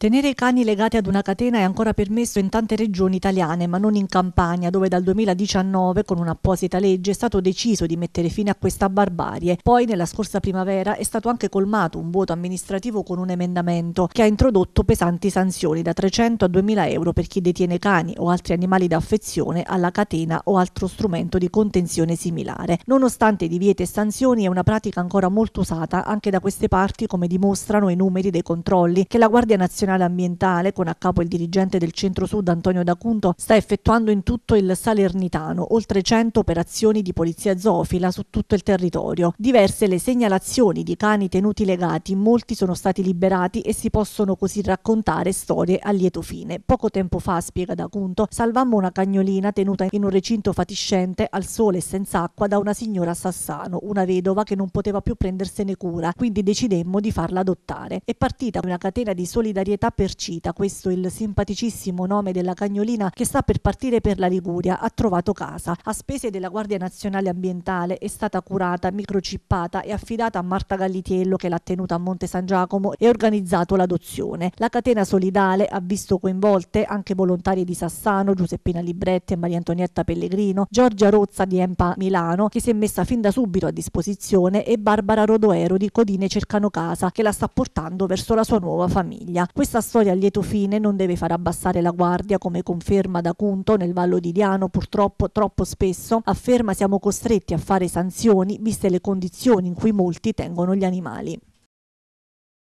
Tenere i cani legati ad una catena è ancora permesso in tante regioni italiane, ma non in Campania, dove dal 2019, con un'apposita legge, è stato deciso di mettere fine a questa barbarie. Poi, nella scorsa primavera, è stato anche colmato un voto amministrativo con un emendamento che ha introdotto pesanti sanzioni da 300 a 2000 euro per chi detiene cani o altri animali d'affezione alla catena o altro strumento di contenzione similare. Nonostante i divieti e sanzioni, è una pratica ancora molto usata anche da queste parti, come dimostrano i numeri dei controlli che la Guardia Nazionale nazionale ambientale, con a capo il dirigente del Centro Sud Antonio D'Acunto, sta effettuando in tutto il Salernitano oltre 100 operazioni di polizia zoofila su tutto il territorio. Diverse le segnalazioni di cani tenuti legati, molti sono stati liberati e si possono così raccontare storie a lieto fine. Poco tempo fa, spiega D'Acunto, salvammo una cagnolina tenuta in un recinto fatiscente al sole e senza acqua da una signora Sassano, una vedova che non poteva più prendersene cura, quindi decidemmo di farla adottare. È partita una catena di solidarietà società Percita, questo è il simpaticissimo nome della cagnolina che sta per partire per la Liguria, ha trovato casa. A spese della Guardia Nazionale Ambientale è stata curata, microcippata e affidata a Marta Gallitiello che l'ha tenuta a Monte San Giacomo e organizzato l'adozione. La catena solidale ha visto coinvolte anche volontarie di Sassano, Giuseppina Libretti e Maria Antonietta Pellegrino, Giorgia Rozza di Empa Milano che si è messa fin da subito a disposizione e Barbara Rodoero di Codine Cercano Casa che la sta portando verso la sua nuova famiglia. Questo questa storia a lieto fine non deve far abbassare la guardia, come conferma da Cunto nel Vallo di Diano, purtroppo troppo spesso, afferma siamo costretti a fare sanzioni viste le condizioni in cui molti tengono gli animali.